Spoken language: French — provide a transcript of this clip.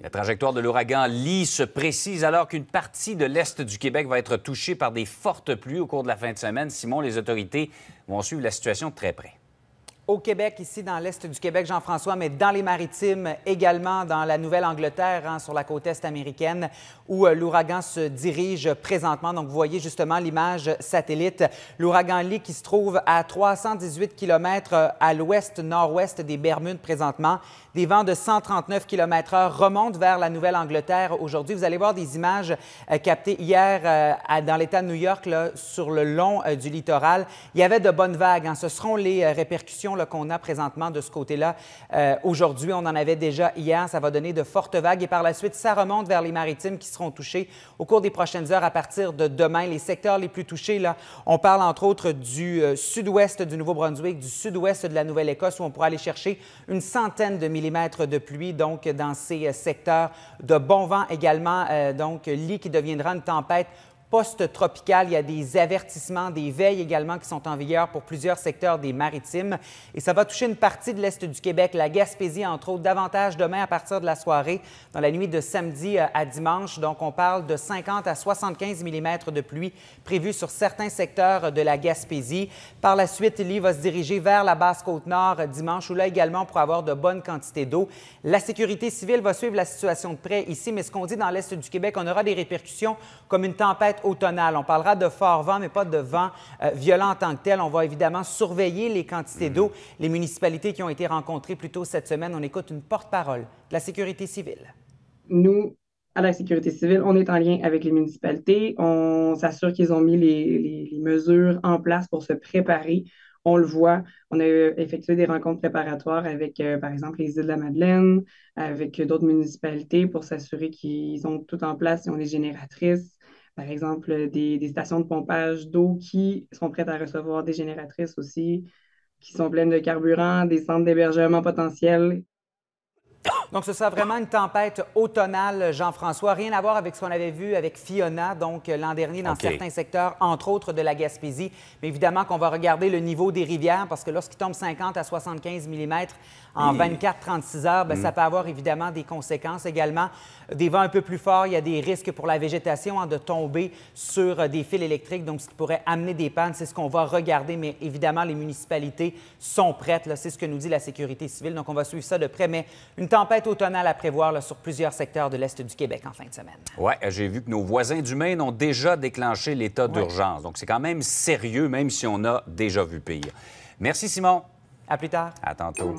La trajectoire de l'ouragan Lee se précise alors qu'une partie de l'est du Québec va être touchée par des fortes pluies au cours de la fin de semaine. Simon, les autorités vont suivre la situation de très près au Québec, ici dans l'Est du Québec, Jean-François, mais dans les maritimes également, dans la Nouvelle-Angleterre, hein, sur la côte Est américaine, où euh, l'ouragan se dirige présentement. Donc, vous voyez justement l'image satellite. L'ouragan Lee qui se trouve à 318 km euh, à l'ouest-nord-ouest des Bermudes présentement. Des vents de 139 km/h remontent vers la Nouvelle-Angleterre aujourd'hui. Vous allez voir des images euh, captées hier à, dans l'État de New York, sur le long du littoral. Il y avait de bonnes vagues. En hein. Ce seront les répercussions qu'on a présentement de ce côté-là euh, aujourd'hui. On en avait déjà hier. Ça va donner de fortes vagues et par la suite, ça remonte vers les maritimes qui seront touchés au cours des prochaines heures à partir de demain. Les secteurs les plus touchés, là, on parle entre autres du euh, sud-ouest du Nouveau-Brunswick, du sud-ouest de la Nouvelle-Écosse où on pourra aller chercher une centaine de millimètres de pluie, donc dans ces euh, secteurs de bon vent également, donc l'île qui deviendra une tempête post tropical Il y a des avertissements, des veilles également qui sont en vigueur pour plusieurs secteurs des maritimes. Et ça va toucher une partie de l'Est du Québec, la Gaspésie, entre autres, davantage demain à partir de la soirée, dans la nuit de samedi euh, à dimanche. Donc, on parle de 50 à 75 mm de pluie prévus sur certains secteurs de la Gaspésie. Par la suite, il va se diriger vers la basse côte nord euh, dimanche, où là également, pour avoir de bonnes quantités d'eau. La sécurité civile va suivre la situation de près ici, mais ce qu'on dit dans l'Est du Québec, on aura des répercussions comme une tempête on parlera de fort vent, mais pas de vent euh, violent en tant que tel. On va évidemment surveiller les quantités mhm. d'eau. Les municipalités qui ont été rencontrées plus tôt cette semaine, on écoute une porte-parole de la sécurité civile. Nous, à la sécurité civile, on est en lien avec les municipalités. On s'assure qu'ils ont mis les, mesures en place pour se préparer on le voit. On a effectué des rencontres préparatoires avec, euh, par exemple, les îles de la Madeleine, avec d'autres municipalités pour s'assurer qu'ils ont tout en place, et ont des génératrices par exemple, des, stations de pompage d'eau qui sont prêtes à recevoir des génératrices aussi, qui sont pleines de carburant, des centres d'hébergement potentiels donc, ce sera vraiment une tempête automnale, Jean-François. Rien à voir avec ce qu'on avait vu avec Fiona, donc l'an dernier, dans certains secteurs, entre autres de la Gaspésie. Mais évidemment qu'on va regarder le niveau des rivières, parce que lorsqu'il tombe 50 à 75 ben, mm en 24-36 heures, bien, ça peut avoir évidemment des conséquences également. Des vents un peu plus forts, il y a des risques pour la végétation hein, de tomber sur euh, des fils électriques, donc ce qui pourrait amener des pannes. C'est ce qu'on va regarder, mais évidemment, les municipalités sont prêtes. C'est ce que nous dit la sécurité civile. Donc, on va suivre ça de près. Mais une tempête à prévoir sur plusieurs secteurs de l'Est du Québec en fin de semaine. Oui, euh, j'ai vu que nos voisins du Maine ont déjà déclenché l'état d'urgence. Donc, c'est quand même sérieux, même si on a déjà vu pire. Merci, Simon. À plus tard. À tantôt.